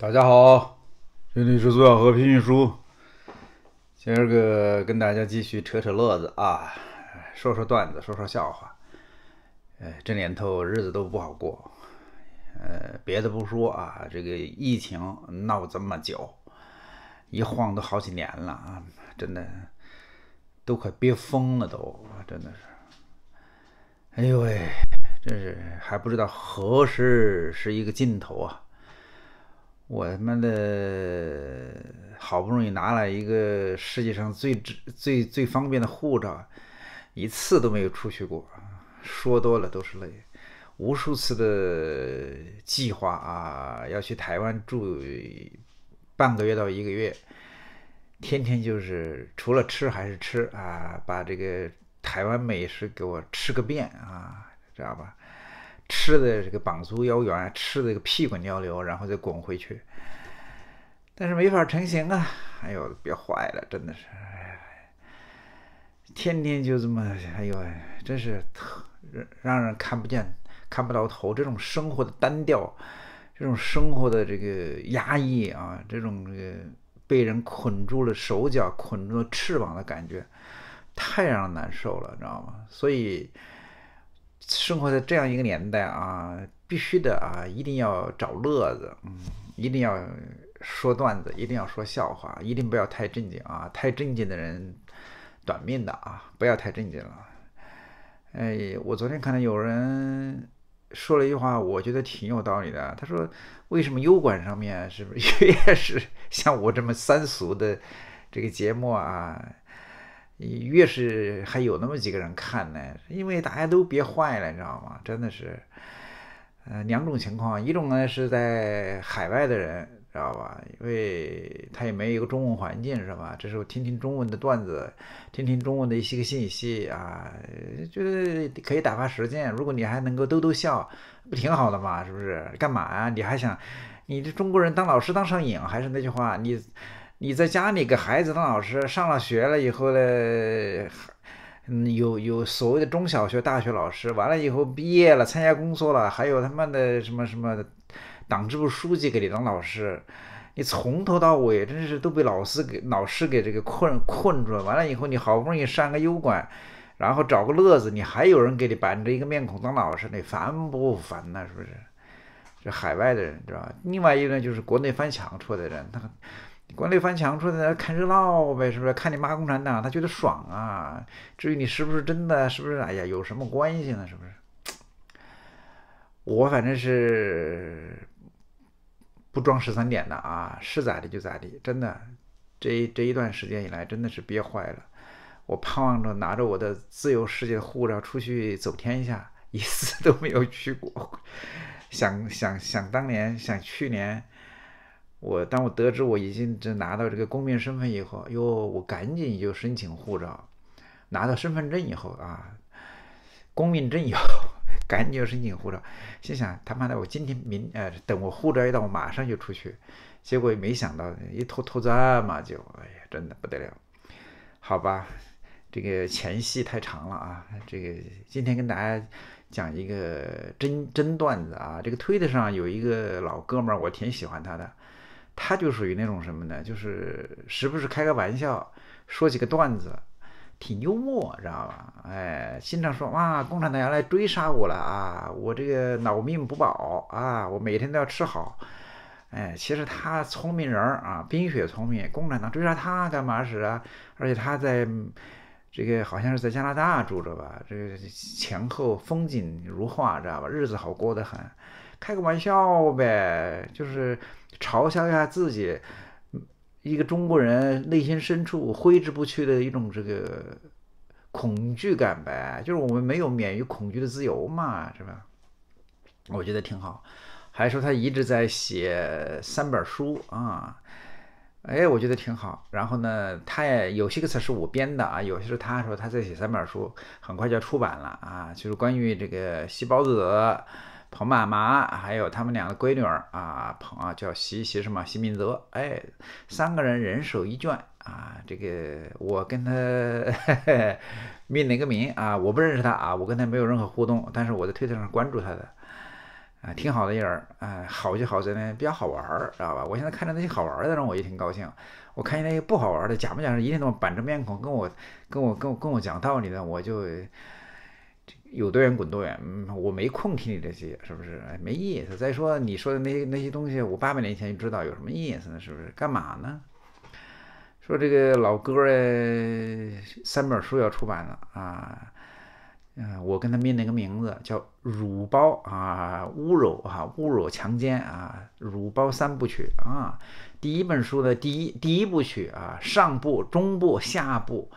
大家好，这里是苏小荷评书。今儿个跟大家继续扯扯乐子啊，说说段子，说说笑话。哎，这年头日子都不好过。呃，别的不说啊，这个疫情闹这么久，一晃都好几年了啊，真的都快憋疯了，都真的是。哎呦喂，真是还不知道何时是一个尽头啊！我他妈的好不容易拿了一个世界上最最最方便的护照，一次都没有出去过。说多了都是泪，无数次的计划啊，要去台湾住半个月到一个月，天天就是除了吃还是吃啊，把这个台湾美食给我吃个遍啊，知道吧？吃的这个膀足腰圆，吃的个屁滚尿流，然后再滚回去，但是没法成型啊！哎呦，别坏了，真的是，天天就这么，哎呦，真是让让人看不见、看不到头。这种生活的单调，这种生活的这个压抑啊，这种被人捆住了手脚、捆住了翅膀的感觉，太让人难受了，你知道吗？所以。生活在这样一个年代啊，必须的啊，一定要找乐子，嗯，一定要说段子，一定要说笑话，一定不要太正经啊，太正经的人短命的啊，不要太正经了。哎，我昨天看到有人说了一句话，我觉得挺有道理的。他说：“为什么优管上面是不是越 是像我这么三俗的这个节目啊？”越是还有那么几个人看呢，因为大家都憋坏了，你知道吗？真的是，呃，两种情况，一种呢是在海外的人，知道吧？因为他也没一个中文环境，是吧？这时候听听中文的段子，听听中文的一些个信息啊，觉得可以打发时间。如果你还能够逗逗笑，不挺好的嘛？是不是？干嘛呀？你还想，你这中国人当老师当上瘾？还是那句话，你。你在家里给孩子当老师，上了学了以后呢，嗯，有有所谓的中小学、大学老师，完了以后毕业了，参加工作了，还有他妈的什么什么，党支部书记给你当老师，你从头到尾真是都被老师给老师给这个困困住了。完了以后，你好不容易上个优管，然后找个乐子，你还有人给你板着一个面孔当老师，你烦不烦呢？是不是？这海外的人知道吧？另外一个就是国内翻墙出来的人，他。国内翻墙出来看热闹呗，是不是？看你骂共产党，他觉得爽啊。至于你是不是真的，是不是？哎呀，有什么关系呢？是不是？我反正是不装十三点的啊，是咋地就咋地。真的，这这一段时间以来，真的是憋坏了。我盼望着拿着我的自由世界护照出去走天下，一次都没有去过。想想想当年，想去年。我当我得知我已经这拿到这个公民身份以后，哟，我赶紧就申请护照，拿到身份证以后啊，公民证以后，赶紧就申请护照，心想他妈的，我今天明呃，等我护照一到，我马上就出去。结果没想到一拖拖这么久，哎呀，真的不得了。好吧，这个前戏太长了啊，这个今天跟大家讲一个真真段子啊。这个推特上有一个老哥们儿，我挺喜欢他的。他就属于那种什么呢？就是时不时开个玩笑，说几个段子，挺幽默，知道吧？哎，经常说哇，共产党要来追杀我了啊，我这个老命不保啊，我每天都要吃好。哎，其实他聪明人啊，冰雪聪明，共产党追杀他干嘛使啊？而且他在这个好像是在加拿大住着吧，这个前后风景如画，知道吧？日子好过的很。开个玩笑呗，就是嘲笑一下自己，一个中国人内心深处挥之不去的一种这个恐惧感呗，就是我们没有免于恐惧的自由嘛，是吧？我觉得挺好。还说他一直在写三本书啊，哎，我觉得挺好。然后呢，他也有些个词是我编的啊，有些是他说他在写三本书，很快就要出版了啊，就是关于这个细胞子。彭妈妈还有他们两个闺女儿啊，彭啊叫习习什么习明泽，哎，三个人人手一卷啊，这个我跟他 命哪个名啊，我不认识他啊，我跟他没有任何互动，但是我在推特上关注他的，啊，挺好的人，啊，好就好在呢比较好玩儿，知道吧？我现在看着那些好玩儿的人，我也挺高兴，我看见那些不好玩儿的假模假式一天到晚板着面孔跟我跟我跟我跟我讲道理的我就。有多远滚多远，我没空听你这些，是不是？哎，没意思。再说你说的那些那些东西，我八百年前就知道，有什么意思呢？是不是？干嘛呢？说这个老哥儿三本书要出版了啊，嗯，我跟他命了个名字叫“辱包”啊，侮辱啊，侮辱强奸啊，辱包三部曲啊。第一本书的第一第一部曲啊，上部、中部、下部。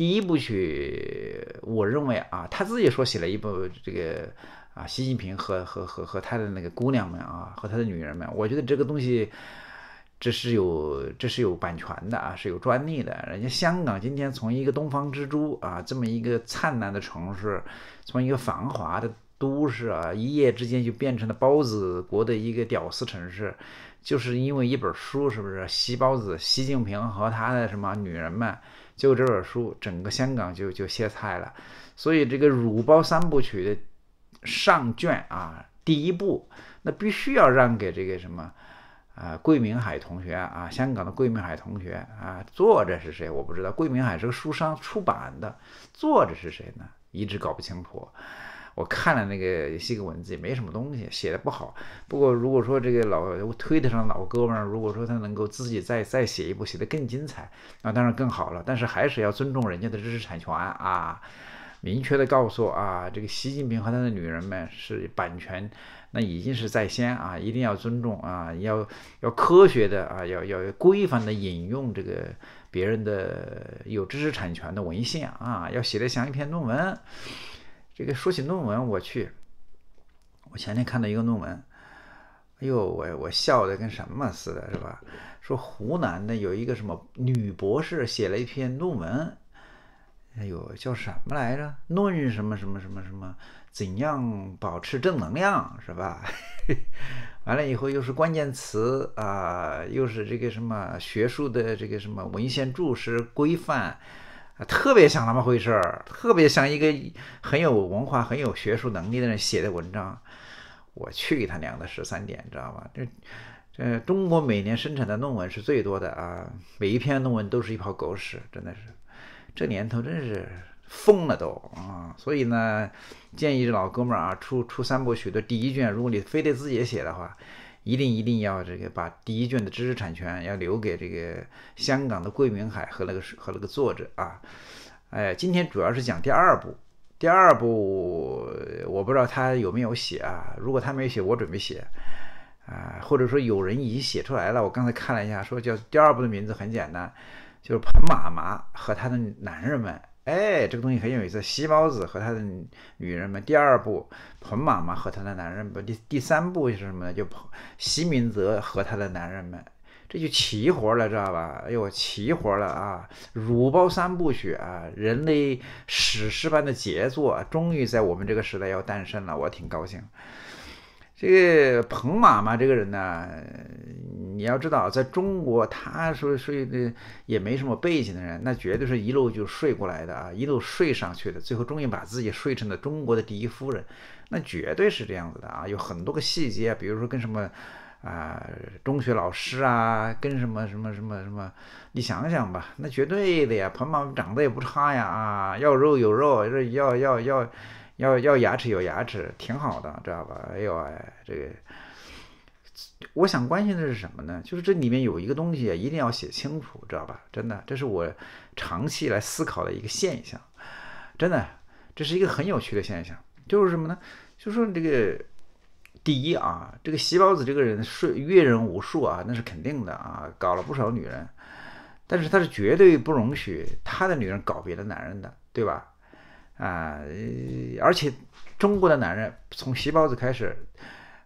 第一部曲，我认为啊，他自己说写了一部这个啊，习近平和和和和他的那个姑娘们啊，和他的女人们，我觉得这个东西这是有这是有版权的啊，是有专利的。人家香港今天从一个东方之珠啊，这么一个灿烂的城市，从一个繁华的都市啊，一夜之间就变成了包子国的一个屌丝城市，就是因为一本书，是不是？习包子，习近平和他的什么女人们。就这本书，整个香港就就歇菜了，所以这个《乳包三部曲》的上卷啊，第一部那必须要让给这个什么啊，桂明海同学啊，香港的桂明海同学啊，作者是谁我不知道，桂明海是个书商出版的，作者是谁呢？一直搞不清楚。我看了那个这个文字也没什么东西，写的不好。不过如果说这个老推 w 上老哥们儿，如果说他能够自己再再写一部，写的更精彩，那当然更好了。但是还是要尊重人家的知识产权啊！明确的告诉啊，这个习近平和他的女人们是版权，那已经是在先啊，一定要尊重啊，要要科学的啊，要要规范的引用这个别人的有知识产权的文献啊，要写的像一篇论文。这个说起论文，我去，我前天看到一个论文，哎呦，我我笑的跟什么似的，是吧？说湖南的有一个什么女博士写了一篇论文，哎呦，叫什么来着？论什么什么什么什么？怎样保持正能量，是吧？完了以后又是关键词啊，又是这个什么学术的这个什么文献注释规范。特别像那么回事儿，特别像一个很有文化、很有学术能力的人写的文章。我去他娘的十三点，知道吗？这这中国每年生产的论文是最多的啊，每一篇论文都是一泡狗屎，真的是。这年头真是疯了都啊！所以呢，建议这老哥们儿啊，出出三部曲的第一卷，如果你非得自己写的话。一定一定要这个把第一卷的知识产权要留给这个香港的桂明海和那个和那个作者啊，哎，今天主要是讲第二部，第二部我不知道他有没有写啊，如果他没写，我准备写啊，或者说有人已经写出来了，我刚才看了一下，说叫第二部的名字很简单，就是彭妈妈和她的男人们。哎，这个东西很有意思，西包子和他的女人们；第二部彭妈妈和他的男人们；第第三部是什么呢？就彭西明泽和他的男人们，这就齐活了，知道吧？哎呦，齐活了啊！乳包三部曲啊，人类史诗般的杰作，终于在我们这个时代要诞生了，我挺高兴。这个彭妈妈这个人呢，你要知道，在中国，她说说的也没什么背景的人，那绝对是一路就睡过来的啊，一路睡上去的，最后终于把自己睡成了中国的第一夫人，那绝对是这样子的啊，有很多个细节，比如说跟什么啊中学老师啊，跟什么什么什么什么，你想想吧，那绝对的呀，彭妈妈长得也不差呀，啊，要肉有肉，要要要。要要牙齿有牙齿，挺好的，知道吧？哎呦哎，这个，我想关心的是什么呢？就是这里面有一个东西一定要写清楚，知道吧？真的，这是我长期来思考的一个现象，真的，这是一个很有趣的现象，就是什么呢？就说这个，第一啊，这个西包子这个人是阅人无数啊，那是肯定的啊，搞了不少女人，但是他是绝对不容许他的女人搞别的男人的，对吧？啊，而且中国的男人从细包子开始，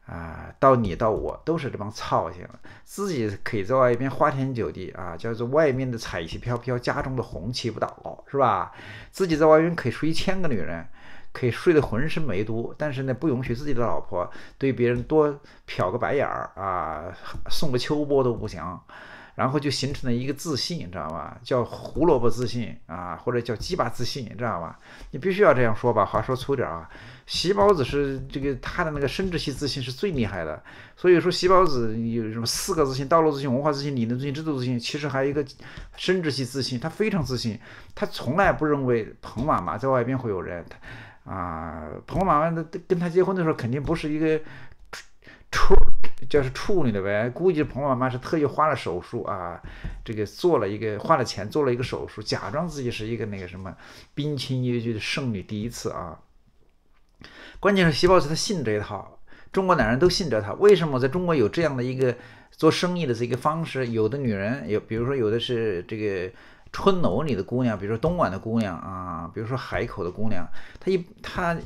啊，到你到我都是这帮操性，自己可以在外面花天酒地啊，叫做外面的彩旗飘飘，家中的红旗不倒，是吧？自己在外面可以睡一千个女人，可以睡得浑身没毒，但是呢，不允许自己的老婆对别人多瞟个白眼儿啊，送个秋波都不行。然后就形成了一个自信，你知道吧？叫胡萝卜自信啊，或者叫鸡巴自信，你知道吧？你必须要这样说吧，话说粗点啊。席包子是这个他的那个生殖系自信是最厉害的，所以说席包子有什么四个自信、道路自信、文化自信、理论自信、制度自信，其实还有一个生殖系自信，他非常自信，他从来不认为彭妈妈在外边会有人，啊彭妈妈的跟他结婚的时候肯定不是一个出。就是处女的呗，估计彭妈妈是特意花了手术啊，这个做了一个花了钱做了一个手术，假装自己是一个那个什么冰清玉洁的剩女第一次啊。关键是徐 b 子她他信这一套，中国男人都信这一套。为什么在中国有这样的一个做生意的这个方式？有的女人有，比如说有的是这个春楼里的姑娘，比如说东莞的姑娘啊，比如说海口的姑娘，她一她。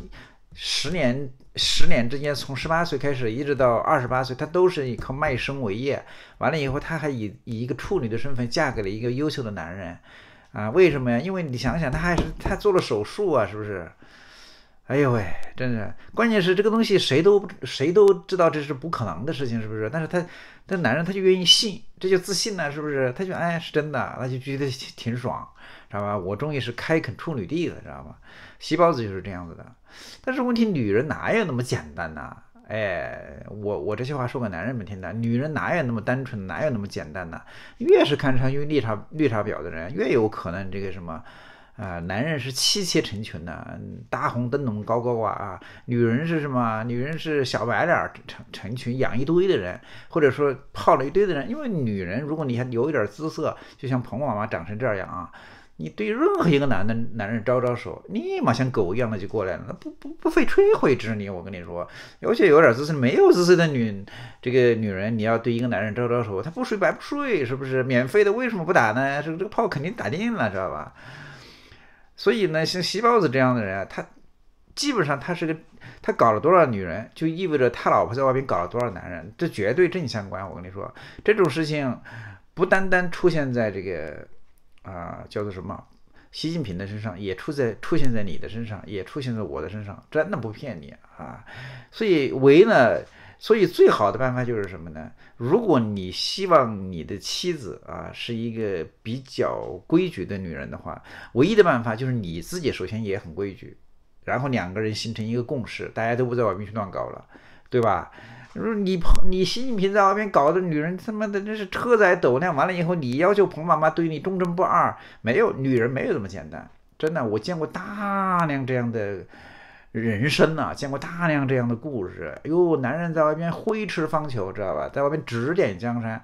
十年，十年之间，从十八岁开始，一直到二十八岁，他都是以靠卖身为业。完了以后，他还以以一个处女的身份嫁给了一个优秀的男人，啊，为什么呀？因为你想想，他还是他做了手术啊，是不是？哎呦喂，真是！关键是这个东西，谁都谁都知道这是不可能的事情，是不是？但是他，这男人他就愿意信，这就自信了，是不是？他就哎是真的，他就觉得挺爽，知道吧？我终于是开垦处女地了，知道吧？西包子就是这样子的。但是问题，女人哪有那么简单呐？哎，我我这些话说给男人们听的，女人哪有那么单纯，哪有那么简单呢？越是看上用绿茶绿茶婊的人，越有可能这个什么。啊，男人是妻妾成群的，大红灯笼高高挂啊！女人是什么？女人是小白脸成成群养一堆的人，或者说泡了一堆的人。因为女人，如果你还有一点姿色，就像彭妈妈长成这样啊，你对任何一个男的，男人招招手，立马像狗一样的就过来了，那不不不费吹灰之力。我跟你说，尤其有点姿色，没有姿色的女这个女人，你要对一个男人招招手，他不睡白不睡，是不是？免费的为什么不打呢？这个这个炮肯定打定了，知道吧？所以呢，像西包子这样的人啊，他基本上他是个，他搞了多少女人，就意味着他老婆在外边搞了多少男人，这绝对正相关。我跟你说，这种事情不单单出现在这个啊叫做什么习近平的身上，也出在出现在你的身上，也出现在我的身上，真的不骗你啊。所以为呢？所以，最好的办法就是什么呢？如果你希望你的妻子啊是一个比较规矩的女人的话，唯一的办法就是你自己首先也很规矩，然后两个人形成一个共识，大家都不在外面去乱搞了，对吧？如你彭，你习近平在外面搞的女人，他妈的那是车载斗量。完了以后，你要求彭妈妈对你忠贞不二，没有女人没有这么简单。真的，我见过大量这样的。人生呐，见过大量这样的故事。哎呦，男人在外面挥斥方遒，知道吧？在外面指点江山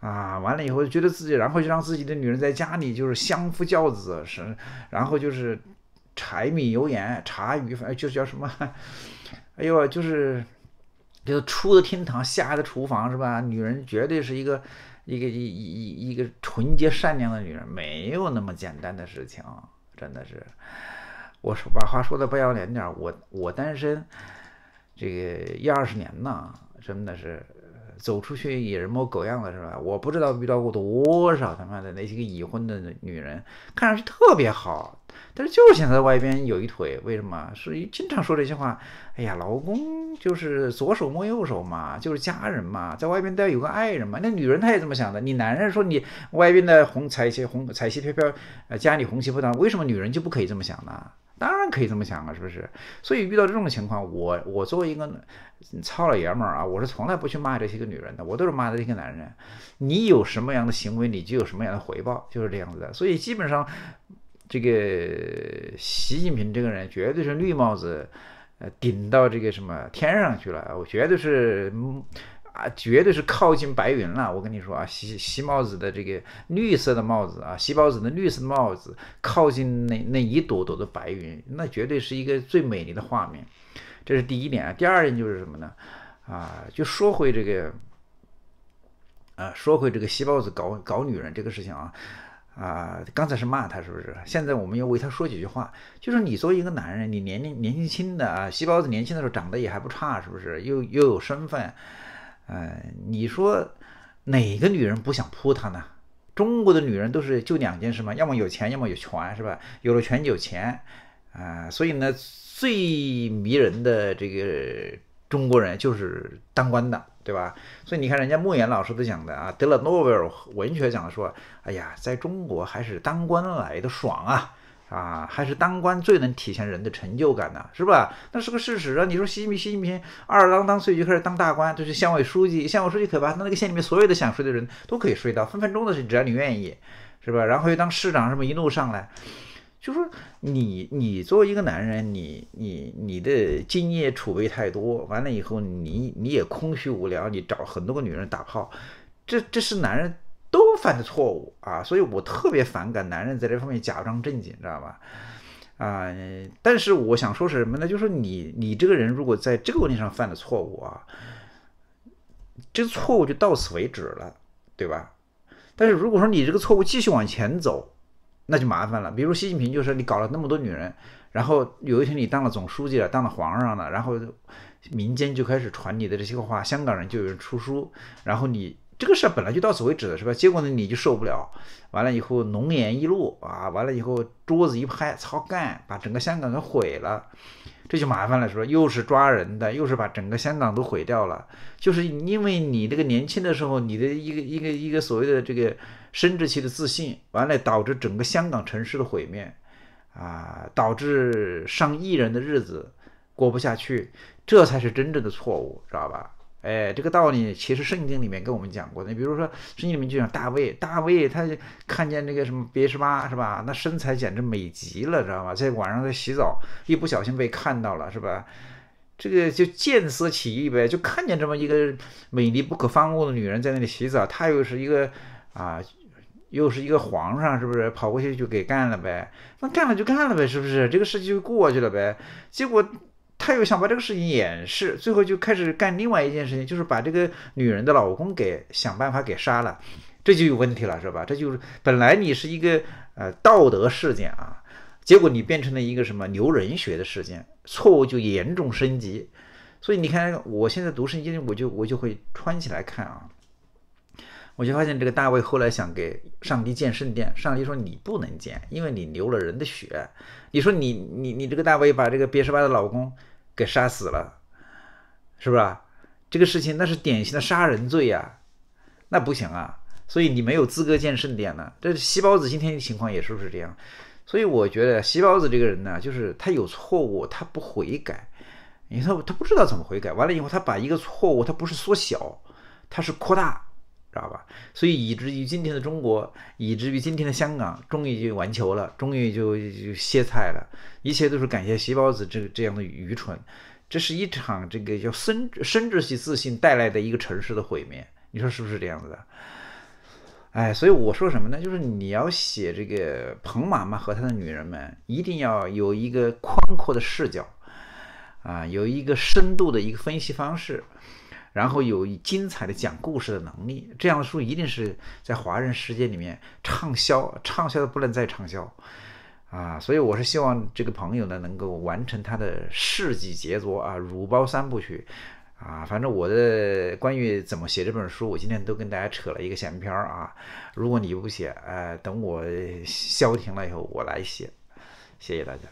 啊，完了以后觉得自己，然后就让自己的女人在家里就是相夫教子，是，然后就是柴米油盐茶余饭，就叫什么？哎呦，就是就是出的厅堂，下的厨房，是吧？女人绝对是一个一个一一一个纯洁善良的女人，没有那么简单的事情，真的是。我说把话说的不要脸点我我单身，这个一二十年呢，真的是走出去也人模狗样的，是吧？我不知道遇到过多少他妈的那些个已婚的女人，看上去特别好，但是就是想在外边有一腿。为什么？是经常说这些话。哎呀，老公就是左手摸右手嘛，就是家人嘛，在外边都要有个爱人嘛。那女人她也这么想的，你男人说你外边的红彩旗红彩旗飘飘，呃，家里红旗不倒，为什么女人就不可以这么想呢？当然可以这么想啊，是不是？所以遇到这种情况，我我作为一个糙老爷们儿啊，我是从来不去骂这些个女人的，我都是骂的这些男人。你有什么样的行为，你就有什么样的回报，就是这样子的。所以基本上，这个习近平这个人绝对是绿帽子，呃，顶到这个什么天上去了，我绝对是。啊，绝对是靠近白云了。我跟你说啊，西西帽子的这个绿色的帽子啊，西帽子的绿色帽子靠近那那一朵朵的白云，那绝对是一个最美丽的画面。这是第一点啊。第二点就是什么呢？啊，就说回这个，啊，说回这个西帽子搞搞女人这个事情啊。啊，刚才是骂他是不是？现在我们要为他说几句话，就是你作为一个男人，你年龄年轻轻的啊，西包子年轻的时候长得也还不差，是不是？又又有身份。呃，你说哪个女人不想扑他呢？中国的女人都是就两件事嘛，要么有钱，要么有权，是吧？有了权就有钱，啊，所以呢，最迷人的这个中国人就是当官的，对吧？所以你看，人家莫言老师都讲的啊，得了诺贝尔文学奖，说，哎呀，在中国还是当官来的爽啊。啊，还是当官最能体现人的成就感呢，是吧？那是个事实啊。你说习近平，习近平二当当岁就开始当大官，就是县委书记，县委书记可怕，那那个县里面所有的想睡的人都可以睡到分分钟的事，只要你愿意，是吧？然后又当市长什么一路上来，就说你你作为一个男人，你你你的经验储备太多，完了以后你你也空虚无聊，你找很多个女人打炮，这这是男人。都犯的错误啊，所以我特别反感男人在这方面假装正经，知道吧？啊，但是我想说什么呢？就是你，你这个人如果在这个问题上犯的错误啊，这个错误就到此为止了，对吧？但是如果说你这个错误继续往前走，那就麻烦了。比如习近平就说你搞了那么多女人，然后有一天你当了总书记了，当了皇上了，然后民间就开始传你的这些话，香港人就有人出书，然后你。这个事儿本来就到此为止了，是吧？结果呢，你就受不了，完了以后浓烟一怒啊，完了以后桌子一拍，操干，把整个香港给毁了，这就麻烦了，是吧？又是抓人的，又是把整个香港都毁掉了，就是因为你这个年轻的时候，你的一个一个一个所谓的这个生殖器的自信，完了导致整个香港城市的毁灭，啊，导致上亿人的日子过不下去，这才是真正的错误，知道吧？哎，这个道理其实圣经里面跟我们讲过的。你比如说，圣经里面就讲大卫，大卫他看见那个什么别什巴，是吧？那身材简直美极了，知道吧？在晚上在洗澡，一不小心被看到了，是吧？这个就见色起意呗，就看见这么一个美丽不可方物的女人在那里洗澡，他又是一个啊，又是一个皇上，是不是？跑过去就给干了呗？那干了就干了呗，是不是？这个事就过去了呗？结果。他又想把这个事情掩饰，最后就开始干另外一件事情，就是把这个女人的老公给想办法给杀了，这就有问题了，是吧？这就是本来你是一个呃道德事件啊，结果你变成了一个什么留人血的事件，错误就严重升级。所以你看，我现在读圣经，我就我就会穿起来看啊，我就发现这个大卫后来想给上帝建圣殿，上帝说你不能建，因为你流了人的血。你说你你你这个大卫把这个别什巴的老公。给杀死了，是不是啊？这个事情那是典型的杀人罪呀，那不行啊。所以你没有资格见圣典了。这西包子今天的情况也是不是这样？所以我觉得西包子这个人呢，就是他有错误，他不悔改。你说他不知道怎么悔改，完了以后他把一个错误，他不是缩小，他是扩大。知道吧？所以以至于今天的中国，以至于今天的香港，终于就完球了，终于就就歇菜了。一切都是感谢“细胞子”这个这样的愚蠢。这是一场这个叫“深深殖性自信”带来的一个城市的毁灭。你说是不是这样子的？哎，所以我说什么呢？就是你要写这个彭妈妈和她的女人们，一定要有一个宽阔的视角，啊，有一个深度的一个分析方式。然后有精彩的讲故事的能力，这样的书一定是在华人世界里面畅销，畅销的不能再畅销，啊，所以我是希望这个朋友呢能够完成他的世纪杰作啊《乳包三部曲》，啊，反正我的关于怎么写这本书，我今天都跟大家扯了一个闲篇儿啊，如果你不写，呃，等我消停了以后我来写，谢谢大家。